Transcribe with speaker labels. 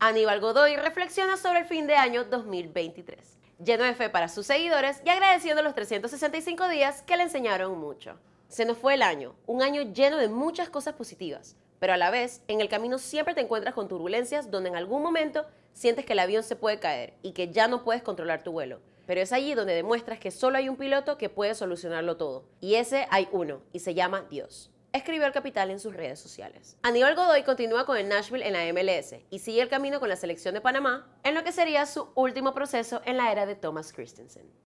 Speaker 1: Aníbal Godoy reflexiona sobre el fin de año 2023, lleno de fe para sus seguidores y agradeciendo los 365 días que le enseñaron mucho. Se nos fue el año, un año lleno de muchas cosas positivas, pero a la vez en el camino siempre te encuentras con turbulencias donde en algún momento sientes que el avión se puede caer y que ya no puedes controlar tu vuelo. Pero es allí donde demuestras que solo hay un piloto que puede solucionarlo todo, y ese hay uno, y se llama Dios escribió al Capital en sus redes sociales. Aníbal Godoy continúa con el Nashville en la MLS y sigue el camino con la selección de Panamá en lo que sería su último proceso en la era de Thomas Christensen.